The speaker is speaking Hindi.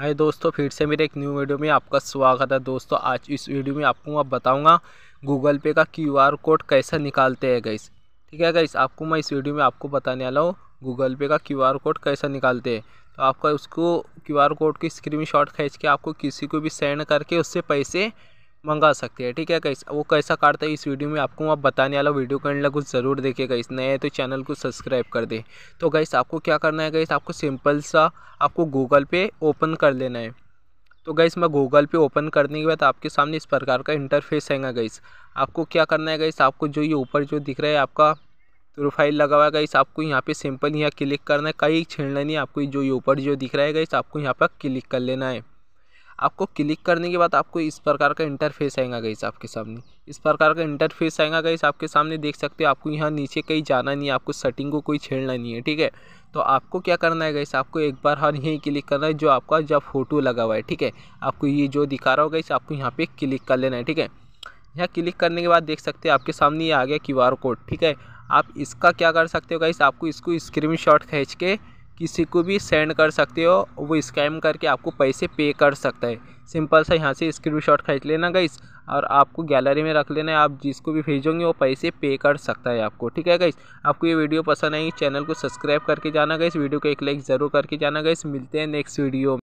हाय दोस्तों फिर से मेरे एक न्यू वीडियो में आपका स्वागत है दोस्तों आज इस वीडियो में आपको मैं बताऊंगा गूगल पे का क्यूआर कोड कैसे निकालते हैं गैस ठीक है गैस आपको मैं इस वीडियो में आपको बताने वाला हूँ गूगल पे का क्यूआर कोड कैसे निकालते हैं तो आपका उसको आर कोड की स्क्रीन शॉट खींच के आपको किसी को भी सेंड करके उससे पैसे मंगा सकते हैं ठीक है कैसे वो कैसा काटता है इस वीडियो में आपको आप बताने वाला वीडियो करने लगा ज़रूर देखिए गई नए तो चैनल को सब्सक्राइब कर दे तो गाइस आपको क्या करना है गाइस आपको सिंपल सा आपको गूगल पे ओपन कर लेना है तो गैस मैं गूगल पे ओपन करने के बाद आपके सामने इस प्रकार का इंटरफेस आएगा गैस आपको क्या करना है गैस आपको जो ये ऊपर जो दिख रहा है आपका प्रोफाइल लगा हुआ है गैस आपको यहाँ पे सिंपल यहाँ क्लिक करना है कहीं छेड़ना नहीं आपको जो ये ऊपर जो दिख रहा है गैस आपको यहाँ पर क्लिक कर लेना है आपको क्लिक करने के बाद आपको इस प्रकार का इंटरफेस आएगा गई आपके सामने इस प्रकार का इंटरफेस आएगा गई आपके सामने देख सकते हो आपको यहाँ नीचे कहीं जाना नहीं है आपको सेटिंग को कोई छेड़ना नहीं है ठीक है तो आपको क्या करना है गई आपको एक बार हर हाँ यहीं क्लिक करना है जो आपका जब फोटो लगा हुआ है ठीक है आपको ये जो दिखा रहा हो गई आपको यहाँ पर क्लिक कर लेना है ठीक है यहाँ क्लिक करने के बाद देख सकते हो आपके सामने ये आ गया क्यू कोड ठीक है आप इसका क्या कर सकते हो गई आपको इसको स्क्रीन शॉट खींच के किसी को भी सेंड कर सकते हो वो स्कैम करके आपको पैसे पे कर सकता है सिंपल सा यहाँ से स्क्रीन शॉट खरीद लेना गई और आपको गैलरी में रख लेना है आप जिसको भी भेजोगे वो पैसे पे कर सकता है आपको ठीक है गई आपको ये वीडियो पसंद आई चैनल को सब्सक्राइब करके जाना गई वीडियो को एक लाइक ज़रूर करके जाना गई मिलते हैं नेक्स्ट वीडियो